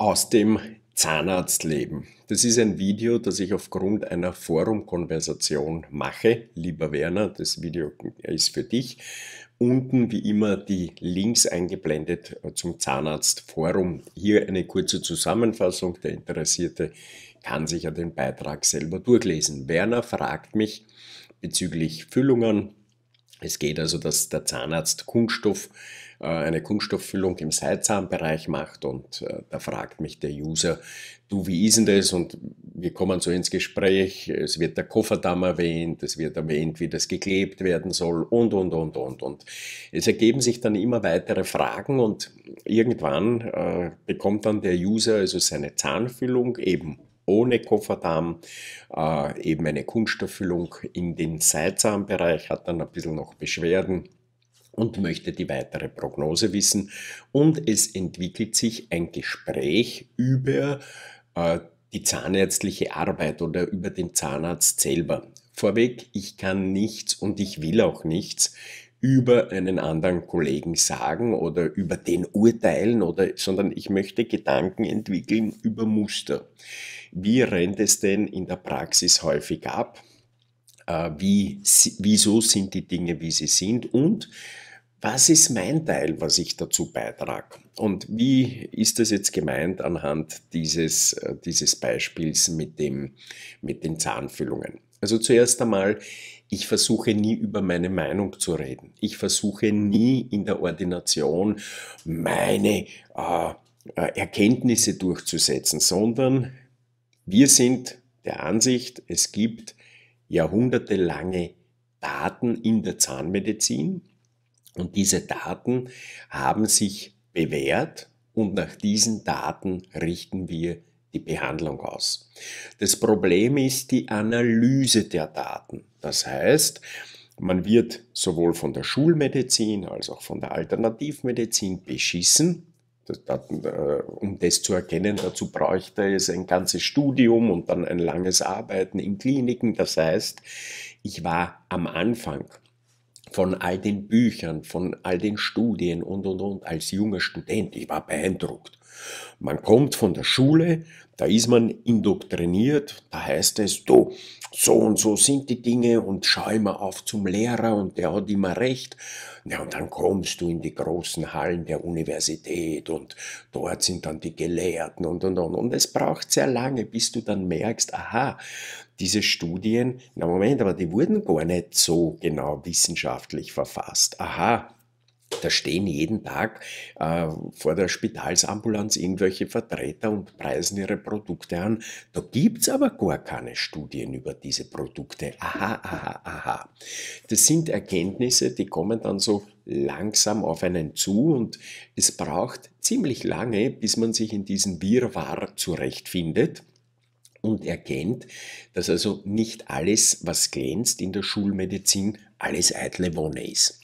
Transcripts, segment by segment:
aus dem Zahnarztleben. Das ist ein Video, das ich aufgrund einer Forum-Konversation mache. Lieber Werner, das Video ist für dich. Unten wie immer die Links eingeblendet äh, zum Zahnarztforum. Hier eine kurze Zusammenfassung. Der Interessierte kann sich ja den Beitrag selber durchlesen. Werner fragt mich bezüglich Füllungen. Es geht also, dass der Zahnarzt Kunststoff äh, eine Kunststofffüllung im Seitzahnbereich macht und äh, da fragt mich der User, du, wie ist denn das? Und wir kommen so ins Gespräch, es wird der Kofferdamm erwähnt, es wird erwähnt, wie das geklebt werden soll und, und, und, und, und. Es ergeben sich dann immer weitere Fragen und irgendwann äh, bekommt dann der User also seine Zahnfüllung eben ohne Kofferdamm, äh, eben eine Kunststofffüllung in den Seitzahnbereich, hat dann ein bisschen noch Beschwerden und möchte die weitere Prognose wissen. Und es entwickelt sich ein Gespräch über äh, die zahnärztliche Arbeit oder über den Zahnarzt selber. Vorweg, ich kann nichts und ich will auch nichts über einen anderen Kollegen sagen oder über den urteilen oder, sondern ich möchte Gedanken entwickeln über Muster. Wie rennt es denn in der Praxis häufig ab? Äh, wie, wieso sind die Dinge, wie sie sind und was ist mein Teil, was ich dazu beitrage? Und wie ist das jetzt gemeint anhand dieses, äh, dieses Beispiels mit, dem, mit den Zahnfüllungen? Also zuerst einmal, ich versuche nie über meine Meinung zu reden. Ich versuche nie in der Ordination meine äh, äh Erkenntnisse durchzusetzen, sondern wir sind der Ansicht, es gibt jahrhundertelange Daten in der Zahnmedizin und diese Daten haben sich bewährt und nach diesen Daten richten wir die Behandlung aus. Das Problem ist die Analyse der Daten. Das heißt, man wird sowohl von der Schulmedizin als auch von der Alternativmedizin beschissen, das, das, um das zu erkennen, dazu bräuchte es ein ganzes Studium und dann ein langes Arbeiten in Kliniken. Das heißt, ich war am Anfang von all den Büchern, von all den Studien und, und, und als junger Student, ich war beeindruckt. Man kommt von der Schule, da ist man indoktriniert, da heißt es, du, so und so sind die Dinge und schau immer auf zum Lehrer und der hat immer recht. Ja, und dann kommst du in die großen Hallen der Universität und dort sind dann die Gelehrten und und und. Und es braucht sehr lange, bis du dann merkst, aha, diese Studien, na Moment, aber die wurden gar nicht so genau wissenschaftlich verfasst. Aha, da stehen jeden Tag äh, vor der Spitalsambulanz irgendwelche Vertreter und preisen ihre Produkte an. Da gibt es aber gar keine Studien über diese Produkte. Aha, aha, aha. Das sind Erkenntnisse, die kommen dann so langsam auf einen zu und es braucht ziemlich lange, bis man sich in diesem Wirrwarr zurechtfindet und erkennt, dass also nicht alles, was glänzt in der Schulmedizin, alles eitle Wonne ist.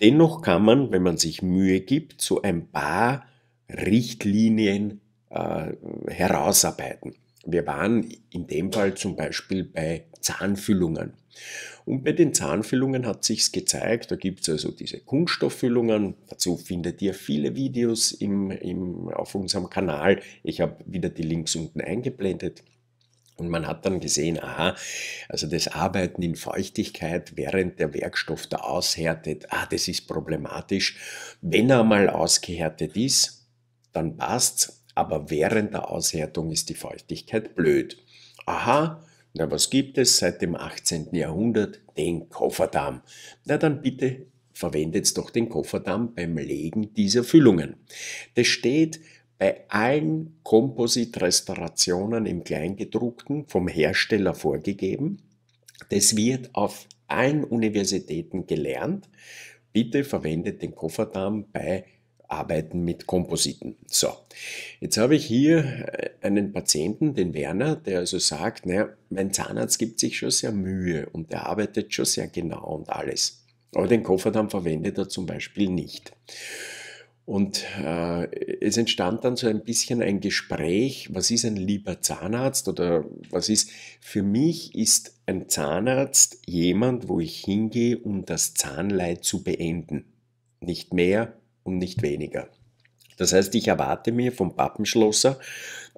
Dennoch kann man, wenn man sich Mühe gibt, so ein paar Richtlinien äh, herausarbeiten. Wir waren in dem Fall zum Beispiel bei Zahnfüllungen. Und bei den Zahnfüllungen hat sich's gezeigt, da gibt es also diese Kunststofffüllungen. Dazu findet ihr viele Videos im, im, auf unserem Kanal. Ich habe wieder die Links unten eingeblendet. Und man hat dann gesehen, aha, also das Arbeiten in Feuchtigkeit, während der Werkstoff da aushärtet, ah, das ist problematisch. Wenn er mal ausgehärtet ist, dann passt's, aber während der Aushärtung ist die Feuchtigkeit blöd. Aha, na was gibt es seit dem 18. Jahrhundert? Den Kofferdamm. Na dann bitte verwendet's doch den Kofferdamm beim Legen dieser Füllungen. Das steht bei allen Kompositrestaurationen im Kleingedruckten vom Hersteller vorgegeben. Das wird auf allen Universitäten gelernt. Bitte verwendet den Kofferdarm bei Arbeiten mit Kompositen. So, jetzt habe ich hier äh, einen Patienten, den Werner, der also sagt, naja, mein Zahnarzt gibt sich schon sehr Mühe und der arbeitet schon sehr genau und alles. Aber den Kofferdarm verwendet er zum Beispiel nicht. Und äh, es entstand dann so ein bisschen ein Gespräch, was ist ein lieber Zahnarzt oder was ist, für mich ist ein Zahnarzt jemand, wo ich hingehe, um das Zahnleid zu beenden. Nicht mehr und nicht weniger. Das heißt, ich erwarte mir vom Pappenschlosser,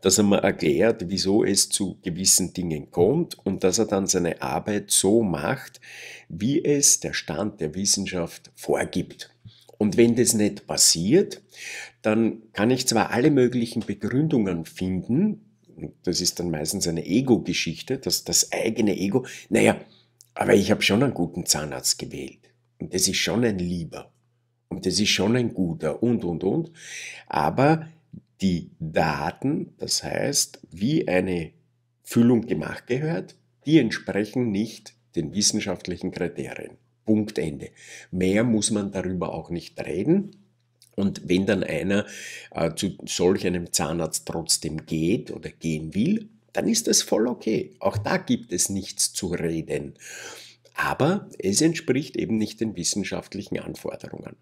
dass er mir erklärt, wieso es zu gewissen Dingen kommt und dass er dann seine Arbeit so macht, wie es der Stand der Wissenschaft vorgibt. Und wenn das nicht passiert, dann kann ich zwar alle möglichen Begründungen finden, das ist dann meistens eine Ego-Geschichte, dass das eigene Ego, naja, aber ich habe schon einen guten Zahnarzt gewählt. Und das ist schon ein Lieber. Und das ist schon ein guter und, und, und. Aber die Daten, das heißt, wie eine Füllung gemacht gehört, die entsprechen nicht den wissenschaftlichen Kriterien. Punkt Ende. Mehr muss man darüber auch nicht reden. Und wenn dann einer äh, zu solch einem Zahnarzt trotzdem geht oder gehen will, dann ist das voll okay. Auch da gibt es nichts zu reden. Aber es entspricht eben nicht den wissenschaftlichen Anforderungen.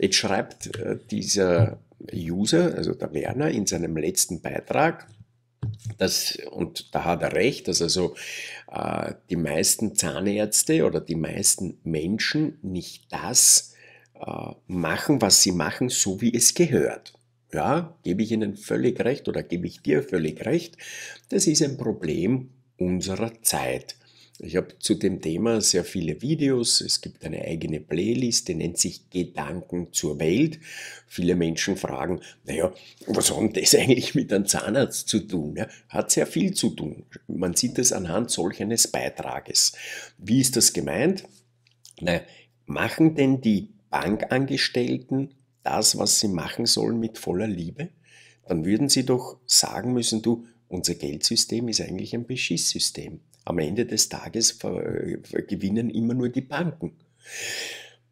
Jetzt schreibt äh, dieser User, also der Werner, in seinem letzten Beitrag, das, und da hat er recht, dass also äh, die meisten Zahnärzte oder die meisten Menschen nicht das äh, machen, was sie machen, so wie es gehört. Ja, gebe ich Ihnen völlig recht oder gebe ich dir völlig recht. Das ist ein Problem unserer Zeit. Ich habe zu dem Thema sehr viele Videos. Es gibt eine eigene Playlist, die nennt sich Gedanken zur Welt. Viele Menschen fragen, naja, was hat das eigentlich mit einem Zahnarzt zu tun? Ja, hat sehr viel zu tun. Man sieht es anhand solch eines Beitrages. Wie ist das gemeint? Na, machen denn die Bankangestellten das, was sie machen sollen, mit voller Liebe? Dann würden sie doch sagen müssen, du, unser Geldsystem ist eigentlich ein Beschisssystem. Am Ende des Tages äh, gewinnen immer nur die Banken.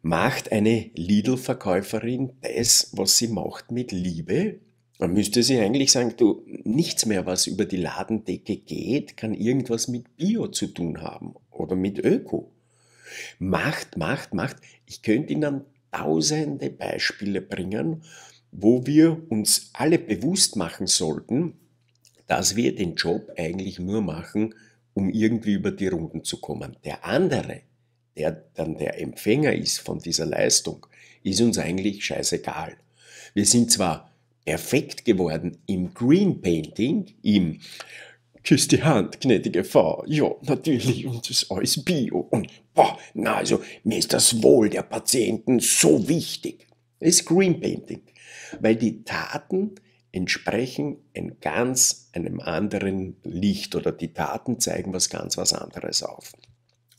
Macht eine Lidl-Verkäuferin das, was sie macht, mit Liebe? Man müsste sie eigentlich sagen, du, nichts mehr, was über die Ladendecke geht, kann irgendwas mit Bio zu tun haben oder mit Öko. Macht, macht, macht. Ich könnte Ihnen tausende Beispiele bringen, wo wir uns alle bewusst machen sollten, dass wir den Job eigentlich nur machen, um irgendwie über die Runden zu kommen. Der andere, der dann der Empfänger ist von dieser Leistung, ist uns eigentlich scheißegal. Wir sind zwar perfekt geworden im Green Painting, im Küss die Hand, gnädige Frau. Ja, natürlich, und das ist alles Bio. Und boah, na also, mir ist das Wohl der Patienten so wichtig. Das ist Green Painting. Weil die Taten entsprechen in ganz einem anderen Licht oder die Taten zeigen was ganz was anderes auf.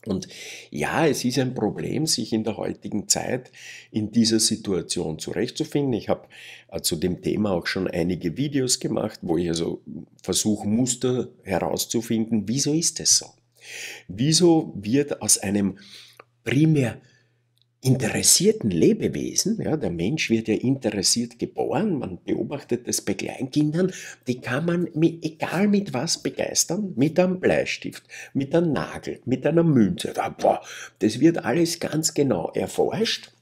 Und ja, es ist ein Problem, sich in der heutigen Zeit in dieser Situation zurechtzufinden. Ich habe äh, zu dem Thema auch schon einige Videos gemacht, wo ich also versuche, Muster herauszufinden. Wieso ist es so? Wieso wird aus einem primär interessierten Lebewesen, ja, der Mensch wird ja interessiert geboren, man beobachtet das bei Kleinkindern, die kann man mit, egal mit was begeistern, mit einem Bleistift, mit einem Nagel, mit einer Münze, das wird alles ganz genau erforscht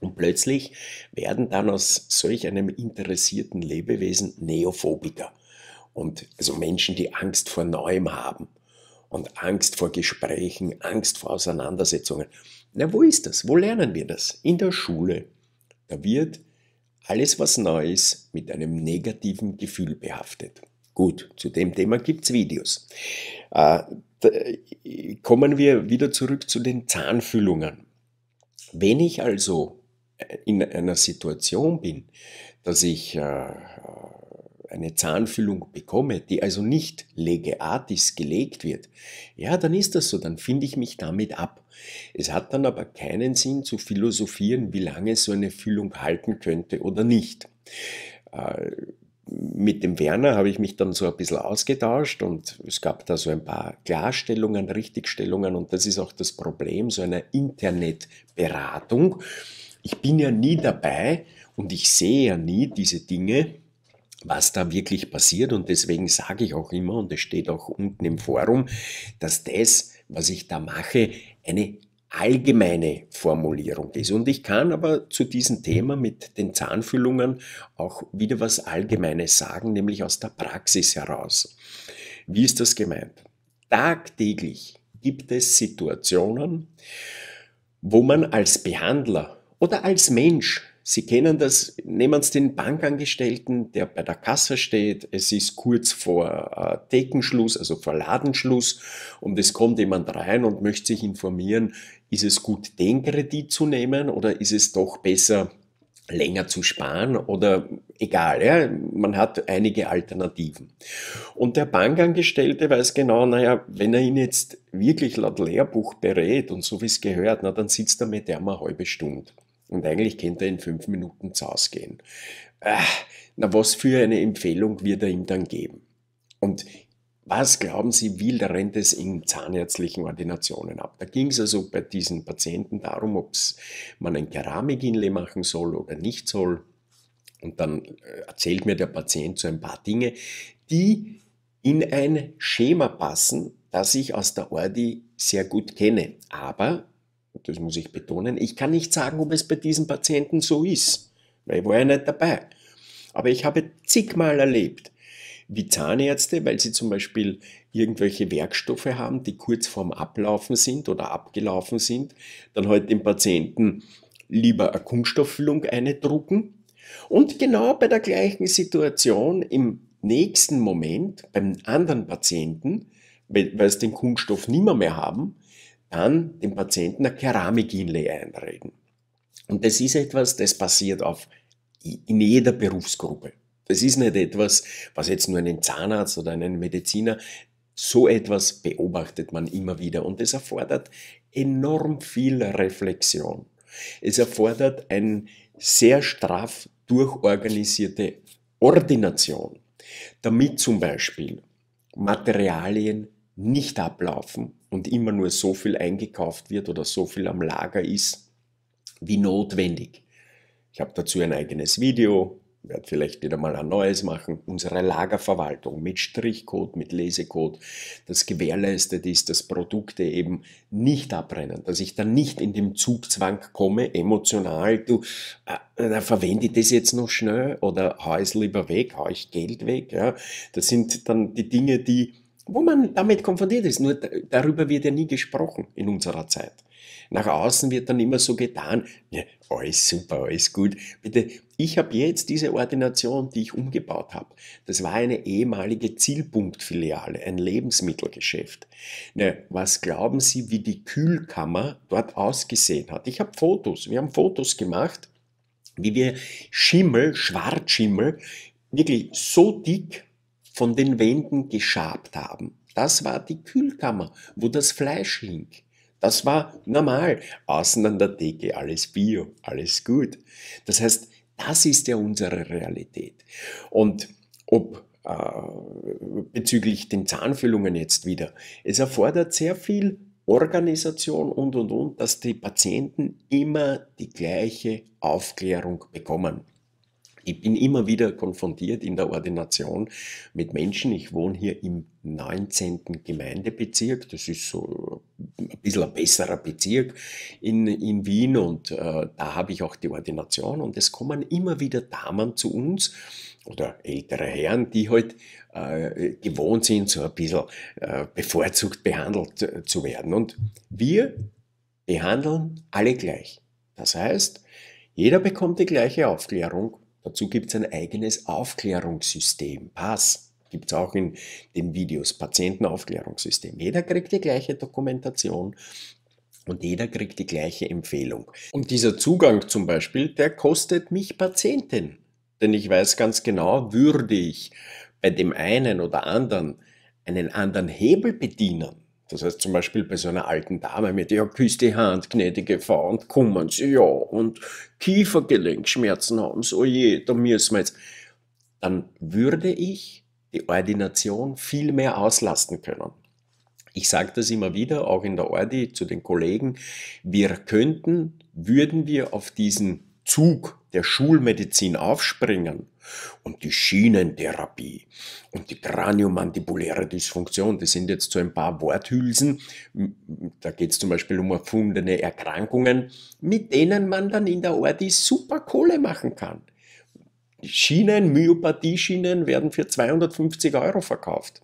und plötzlich werden dann aus solch einem interessierten Lebewesen Neophobiker. Und also Menschen, die Angst vor Neuem haben und Angst vor Gesprächen, Angst vor Auseinandersetzungen. Na, wo ist das? Wo lernen wir das? In der Schule. Da wird alles, was neu ist, mit einem negativen Gefühl behaftet. Gut, zu dem Thema gibt es Videos. Äh, kommen wir wieder zurück zu den Zahnfüllungen. Wenn ich also in einer Situation bin, dass ich äh, eine Zahnfüllung bekomme, die also nicht legeatis gelegt wird, ja, dann ist das so, dann finde ich mich damit ab. Es hat dann aber keinen Sinn zu philosophieren, wie lange so eine Füllung halten könnte oder nicht. Äh, mit dem Werner habe ich mich dann so ein bisschen ausgetauscht und es gab da so ein paar Klarstellungen, Richtigstellungen und das ist auch das Problem so einer Internetberatung. Ich bin ja nie dabei und ich sehe ja nie diese Dinge, was da wirklich passiert. Und deswegen sage ich auch immer, und es steht auch unten im Forum, dass das, was ich da mache, eine allgemeine Formulierung ist. Und ich kann aber zu diesem Thema mit den Zahnfüllungen auch wieder was Allgemeines sagen, nämlich aus der Praxis heraus. Wie ist das gemeint? Tagtäglich gibt es Situationen, wo man als Behandler oder als Mensch Sie kennen das, nehmen Sie den Bankangestellten, der bei der Kasse steht, es ist kurz vor äh, Thekenschluss, also vor Ladenschluss und es kommt jemand rein und möchte sich informieren, ist es gut, den Kredit zu nehmen oder ist es doch besser, länger zu sparen oder egal, ja, man hat einige Alternativen. Und der Bankangestellte weiß genau, naja, wenn er ihn jetzt wirklich laut Lehrbuch berät und so wie es gehört, na, dann sitzt er mit der mal halbe Stunde. Und eigentlich könnte er in fünf Minuten zu Hause gehen. Ach, na, was für eine Empfehlung wird er ihm dann geben? Und was glauben Sie, wie rennt es in zahnärztlichen Ordinationen ab? Da ging es also bei diesen Patienten darum, ob man ein Keramikinle machen soll oder nicht soll. Und dann äh, erzählt mir der Patient so ein paar Dinge, die in ein Schema passen, das ich aus der Ordi sehr gut kenne. Aber das muss ich betonen. Ich kann nicht sagen, ob es bei diesen Patienten so ist, weil ich war ja nicht dabei. Aber ich habe zigmal erlebt, wie Zahnärzte, weil sie zum Beispiel irgendwelche Werkstoffe haben, die kurz vorm Ablaufen sind oder abgelaufen sind, dann halt dem Patienten lieber eine Kunststofffüllung eindrucken. Und genau bei der gleichen Situation im nächsten Moment beim anderen Patienten, weil, weil sie den Kunststoff nimmer mehr haben, dann dem Patienten ein Keramikinlay einreden. Und das ist etwas, das passiert auf, in jeder Berufsgruppe. Das ist nicht etwas, was jetzt nur einen Zahnarzt oder einen Mediziner, so etwas beobachtet man immer wieder und es erfordert enorm viel Reflexion. Es erfordert eine sehr straff durchorganisierte Ordination, damit zum Beispiel Materialien nicht ablaufen und immer nur so viel eingekauft wird oder so viel am Lager ist, wie notwendig. Ich habe dazu ein eigenes Video, werde vielleicht wieder mal ein neues machen. Unsere Lagerverwaltung mit Strichcode, mit Lesecode, das gewährleistet ist, dass Produkte eben nicht abbrennen, dass ich dann nicht in den Zugzwang komme, emotional, du, äh, verwende ich das jetzt noch schnell oder hau es lieber weg, hau ich Geld weg. Ja? Das sind dann die Dinge, die wo man damit konfrontiert ist. Nur darüber wird ja nie gesprochen in unserer Zeit. Nach außen wird dann immer so getan, ja, alles super, alles gut. Bitte, ich habe jetzt diese Ordination, die ich umgebaut habe. Das war eine ehemalige Zielpunktfiliale, ein Lebensmittelgeschäft. Na, was glauben Sie, wie die Kühlkammer dort ausgesehen hat? Ich habe Fotos, wir haben Fotos gemacht, wie wir Schimmel, Schwarzschimmel, wirklich so dick von den Wänden geschabt haben. Das war die Kühlkammer, wo das Fleisch hing. Das war normal. Außen an der Decke, alles Bio, alles gut. Das heißt, das ist ja unsere Realität. Und ob äh, bezüglich den Zahnfüllungen jetzt wieder, es erfordert sehr viel Organisation und, und, und, dass die Patienten immer die gleiche Aufklärung bekommen. Ich bin immer wieder konfrontiert in der Ordination mit Menschen. Ich wohne hier im 19. Gemeindebezirk. Das ist so ein bisschen ein besserer Bezirk in, in Wien und äh, da habe ich auch die Ordination. Und es kommen immer wieder Damen zu uns oder ältere Herren, die halt äh, gewohnt sind, so ein bisschen äh, bevorzugt behandelt äh, zu werden. Und wir behandeln alle gleich. Das heißt, jeder bekommt die gleiche Aufklärung Dazu gibt es ein eigenes Aufklärungssystem, PASS. Gibt es auch in den Videos, Patientenaufklärungssystem. Jeder kriegt die gleiche Dokumentation und jeder kriegt die gleiche Empfehlung. Und dieser Zugang zum Beispiel, der kostet mich Patientin. Denn ich weiß ganz genau, würde ich bei dem einen oder anderen einen anderen Hebel bedienen, das heißt zum Beispiel bei so einer alten Dame mit, ja, küsst die Hand, gnädige Frau, und kommen sie, ja, und Kiefergelenkschmerzen haben sie, oje, da müssen wir jetzt. Dann würde ich die Ordination viel mehr auslasten können. Ich sage das immer wieder, auch in der Ordi zu den Kollegen, wir könnten, würden wir auf diesen Zug der Schulmedizin aufspringen und die Schienentherapie und die kraniomandibuläre Dysfunktion, das sind jetzt so ein paar Worthülsen, da geht es zum Beispiel um erfundene Erkrankungen, mit denen man dann in der Ordis super Kohle machen kann. Schienen, Myopathieschienen werden für 250 Euro verkauft.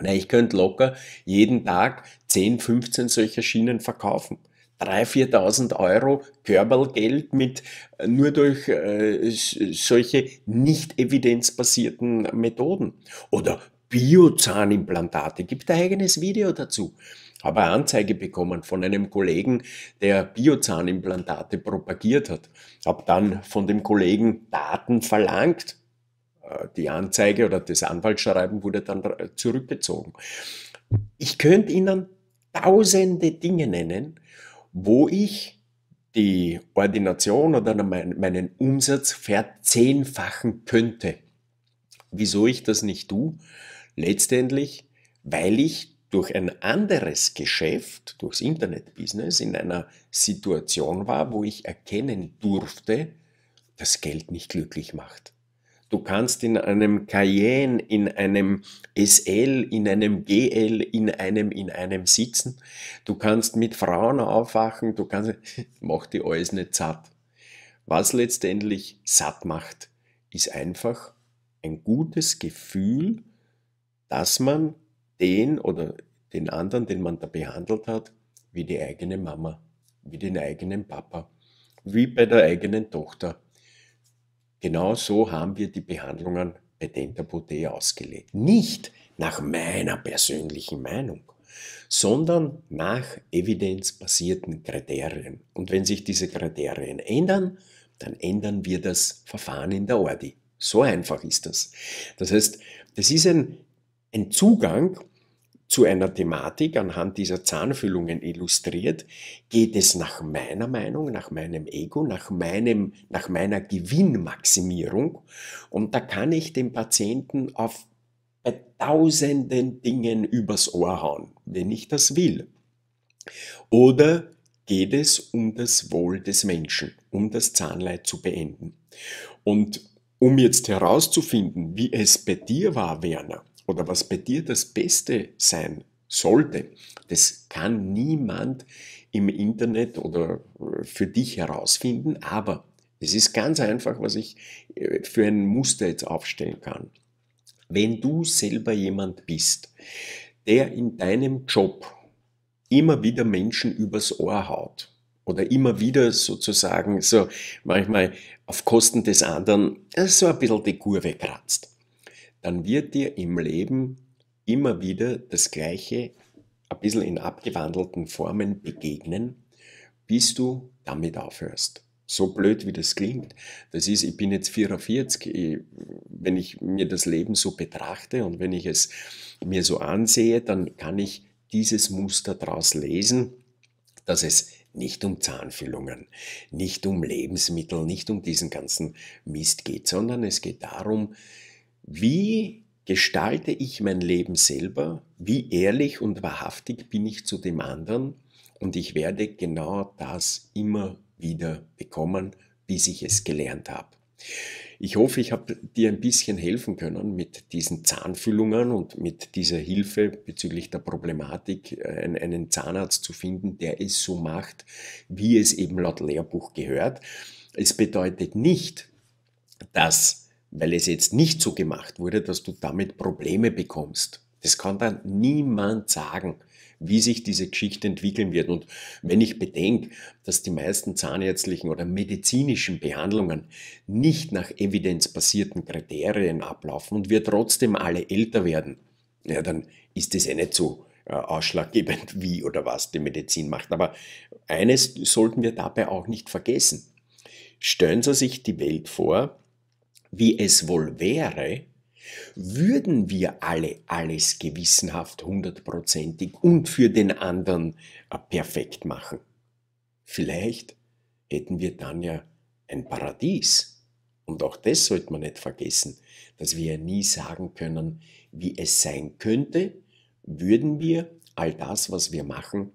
Na, ich könnte locker jeden Tag 10, 15 solcher Schienen verkaufen. 3.000, 4.000 Euro Körpergeld mit äh, nur durch äh, solche nicht evidenzbasierten Methoden. Oder Biozahnimplantate, gibt ein eigenes Video dazu. Habe eine Anzeige bekommen von einem Kollegen, der Biozahnimplantate propagiert hat. Habe dann von dem Kollegen Daten verlangt. Äh, die Anzeige oder das Anwaltsschreiben wurde dann äh, zurückgezogen. Ich könnte Ihnen tausende Dinge nennen, wo ich die Ordination oder meinen Umsatz verzehnfachen könnte. Wieso ich das nicht tue? Letztendlich, weil ich durch ein anderes Geschäft, durchs Internetbusiness, in einer Situation war, wo ich erkennen durfte, dass Geld nicht glücklich macht. Du kannst in einem Cayenne, in einem SL, in einem GL, in einem, in einem sitzen. Du kannst mit Frauen aufwachen. Du kannst, mach die alles nicht satt. Was letztendlich satt macht, ist einfach ein gutes Gefühl, dass man den oder den anderen, den man da behandelt hat, wie die eigene Mama, wie den eigenen Papa, wie bei der eigenen Tochter Genau so haben wir die Behandlungen bei Dentapote ausgelegt. Nicht nach meiner persönlichen Meinung, sondern nach evidenzbasierten Kriterien. Und wenn sich diese Kriterien ändern, dann ändern wir das Verfahren in der Ordi. So einfach ist das. Das heißt, das ist ein, ein Zugang, zu einer Thematik anhand dieser Zahnfüllungen illustriert, geht es nach meiner Meinung, nach meinem Ego, nach, meinem, nach meiner Gewinnmaximierung. Und da kann ich dem Patienten auf tausenden Dingen übers Ohr hauen, wenn ich das will. Oder geht es um das Wohl des Menschen, um das Zahnleid zu beenden. Und um jetzt herauszufinden, wie es bei dir war, Werner, oder was bei dir das Beste sein sollte, das kann niemand im Internet oder äh, für dich herausfinden, aber es ist ganz einfach, was ich äh, für ein Muster jetzt aufstellen kann. Wenn du selber jemand bist, der in deinem Job immer wieder Menschen übers Ohr haut oder immer wieder sozusagen so manchmal auf Kosten des anderen so ein bisschen die Kurve kratzt, dann wird dir im Leben immer wieder das Gleiche ein bisschen in abgewandelten Formen begegnen, bis du damit aufhörst. So blöd wie das klingt, das ist, ich bin jetzt 44, ich, wenn ich mir das Leben so betrachte und wenn ich es mir so ansehe, dann kann ich dieses Muster daraus lesen, dass es nicht um Zahnfüllungen, nicht um Lebensmittel, nicht um diesen ganzen Mist geht, sondern es geht darum, wie gestalte ich mein Leben selber, wie ehrlich und wahrhaftig bin ich zu dem anderen und ich werde genau das immer wieder bekommen, bis ich es gelernt habe. Ich hoffe, ich habe dir ein bisschen helfen können mit diesen Zahnfüllungen und mit dieser Hilfe bezüglich der Problematik, äh, einen Zahnarzt zu finden, der es so macht, wie es eben laut Lehrbuch gehört. Es bedeutet nicht, dass weil es jetzt nicht so gemacht wurde, dass du damit Probleme bekommst. Das kann dann niemand sagen, wie sich diese Geschichte entwickeln wird. Und wenn ich bedenke, dass die meisten zahnärztlichen oder medizinischen Behandlungen nicht nach evidenzbasierten Kriterien ablaufen und wir trotzdem alle älter werden, ja, dann ist das ja eh nicht so äh, ausschlaggebend, wie oder was die Medizin macht. Aber eines sollten wir dabei auch nicht vergessen. Stellen Sie sich die Welt vor, wie es wohl wäre, würden wir alle alles gewissenhaft, hundertprozentig und für den anderen äh, perfekt machen. Vielleicht hätten wir dann ja ein Paradies. Und auch das sollte man nicht vergessen, dass wir ja nie sagen können, wie es sein könnte, würden wir all das, was wir machen,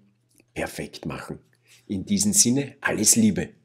perfekt machen. In diesem Sinne, alles Liebe.